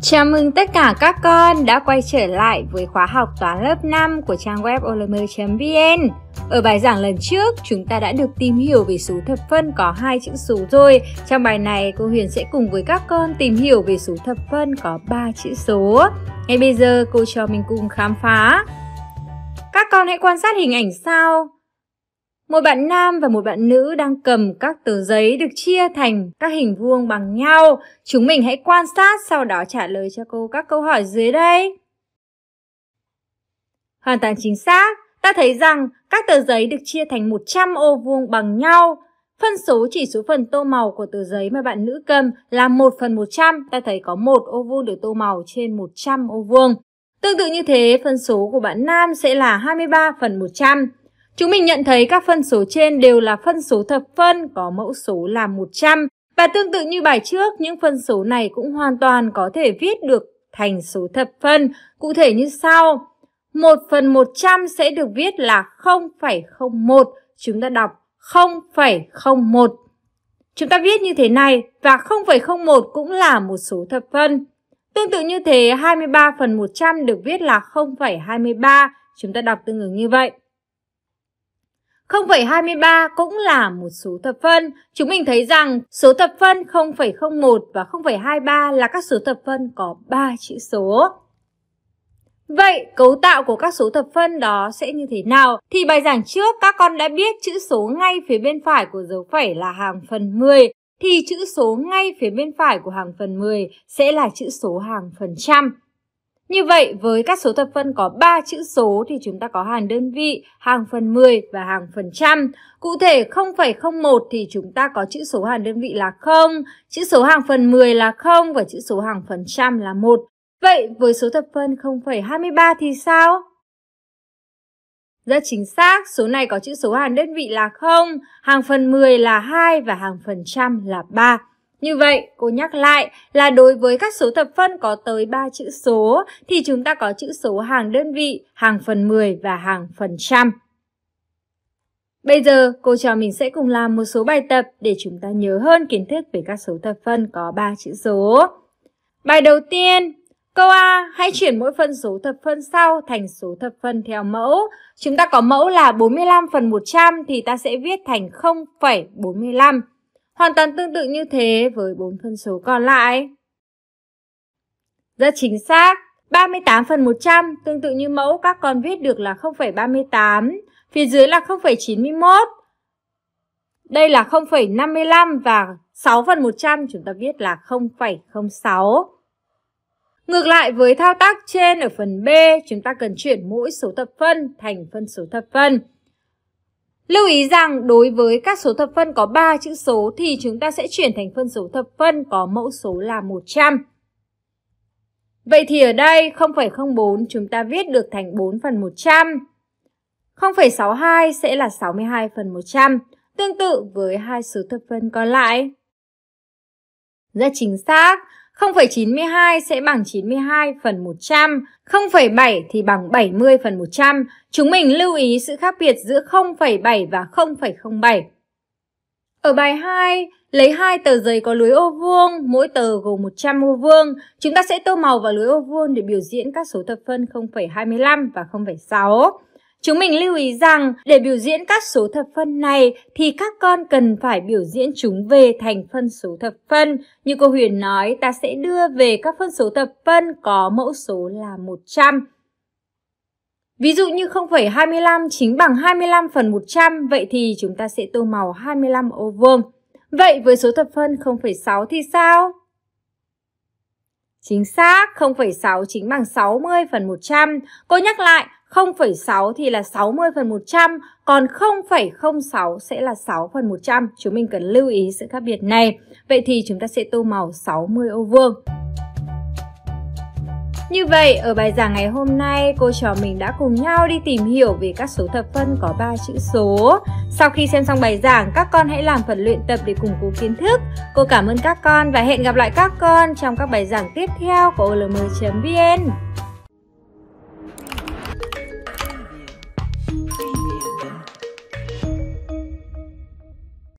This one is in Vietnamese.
Chào mừng tất cả các con đã quay trở lại với khóa học toán lớp 5 của trang web olm.vn. Ở bài giảng lần trước, chúng ta đã được tìm hiểu về số thập phân có hai chữ số rồi. Trong bài này, cô Huyền sẽ cùng với các con tìm hiểu về số thập phân có 3 chữ số. Ngay bây giờ, cô cho mình cùng khám phá. Các con hãy quan sát hình ảnh sau. Một bạn nam và một bạn nữ đang cầm các tờ giấy được chia thành các hình vuông bằng nhau. Chúng mình hãy quan sát sau đó trả lời cho cô các câu hỏi dưới đây. Hoàn toàn chính xác, ta thấy rằng các tờ giấy được chia thành 100 ô vuông bằng nhau. Phân số chỉ số phần tô màu của tờ giấy mà bạn nữ cầm là 1 phần 100. Ta thấy có một ô vuông được tô màu trên 100 ô vuông. Tương tự như thế, phân số của bạn nam sẽ là 23 phần 100. Chúng mình nhận thấy các phân số trên đều là phân số thập phân có mẫu số là 100 và tương tự như bài trước, những phân số này cũng hoàn toàn có thể viết được thành số thập phân, cụ thể như sau. 1 phần 100 sẽ được viết là 0,01, chúng ta đọc 0,01. Chúng ta viết như thế này và 0,01 cũng là một số thập phân. Tương tự như thế, 23 phần 100 được viết là 0,23, chúng ta đọc tương ứng như vậy. 0,23 cũng là một số thập phân. Chúng mình thấy rằng số thập phân 0,01 và 0,23 là các số thập phân có 3 chữ số. Vậy cấu tạo của các số thập phân đó sẽ như thế nào? Thì bài giảng trước các con đã biết chữ số ngay phía bên phải của dấu phẩy là hàng phần 10 thì chữ số ngay phía bên phải của hàng phần 10 sẽ là chữ số hàng phần trăm. Như vậy, với các số thập phân có 3 chữ số thì chúng ta có hàng đơn vị, hàng phần 10 và hàng phần trăm. Cụ thể 0,01 thì chúng ta có chữ số hàng đơn vị là 0, chữ số hàng phần 10 là 0 và chữ số hàng phần trăm là 1. Vậy với số thập phân 0,23 thì sao? Rất chính xác, số này có chữ số hàng đơn vị là 0, hàng phần 10 là 2 và hàng phần trăm là 3. Như vậy, cô nhắc lại là đối với các số thập phân có tới 3 chữ số thì chúng ta có chữ số hàng đơn vị, hàng phần 10 và hàng phần trăm. Bây giờ, cô trò mình sẽ cùng làm một số bài tập để chúng ta nhớ hơn kiến thức về các số thập phân có 3 chữ số. Bài đầu tiên, câu A, hãy chuyển mỗi phân số thập phân sau thành số thập phân theo mẫu. Chúng ta có mẫu là 45 phần 100 thì ta sẽ viết thành 0,45 hoàn toàn tương tự như thế với bốn phân số còn lại. Rất chính xác, 38 phần 100 tương tự như mẫu các con viết được là 0,38, phía dưới là 0,91. Đây là 0,55 và 6 phần 100 chúng ta viết là 0,06. Ngược lại với thao tác trên ở phần B, chúng ta cần chuyển mỗi số thập phân thành phân số thập phân. Lưu ý rằng đối với các số thập phân có 3 chữ số thì chúng ta sẽ chuyển thành phân số thập phân có mẫu số là 100. Vậy thì ở đây 0,04 chúng ta viết được thành 4 phần 100. 0,62 sẽ là 62 phần 100, tương tự với hai số thập phân còn lại. Rất chính xác, 0,92 sẽ bằng 92 phần 100, 0,7 thì bằng 70 phần 100. Chúng mình lưu ý sự khác biệt giữa 0,7 và 0,07. Ở bài 2, lấy hai tờ giấy có lưới ô vuông, mỗi tờ gồm 100 ô vuông. Chúng ta sẽ tô màu vào lưới ô vuông để biểu diễn các số thập phân 0,25 và 0,6. Chúng mình lưu ý rằng để biểu diễn các số thập phân này thì các con cần phải biểu diễn chúng về thành phân số thập phân. Như cô Huyền nói, ta sẽ đưa về các phân số thập phân có mẫu số là 100. Ví dụ như 0,25 chính bằng 25 phần 100, vậy thì chúng ta sẽ tô màu 25 ô vuông. Vậy với số thập phân 0,6 thì sao? Chính xác, 0,6 chính bằng 60 phần 100. Cô nhắc lại, 0,6 thì là 60 phần 100, còn 0,06 sẽ là 6 phần 100. Chúng mình cần lưu ý sự khác biệt này. Vậy thì chúng ta sẽ tô màu 60 ô vuông. Như vậy, ở bài giảng ngày hôm nay, cô trò mình đã cùng nhau đi tìm hiểu về các số thập phân có 3 chữ số. Sau khi xem xong bài giảng, các con hãy làm phần luyện tập để củng cố kiến thức. Cô cảm ơn các con và hẹn gặp lại các con trong các bài giảng tiếp theo của olm.vn.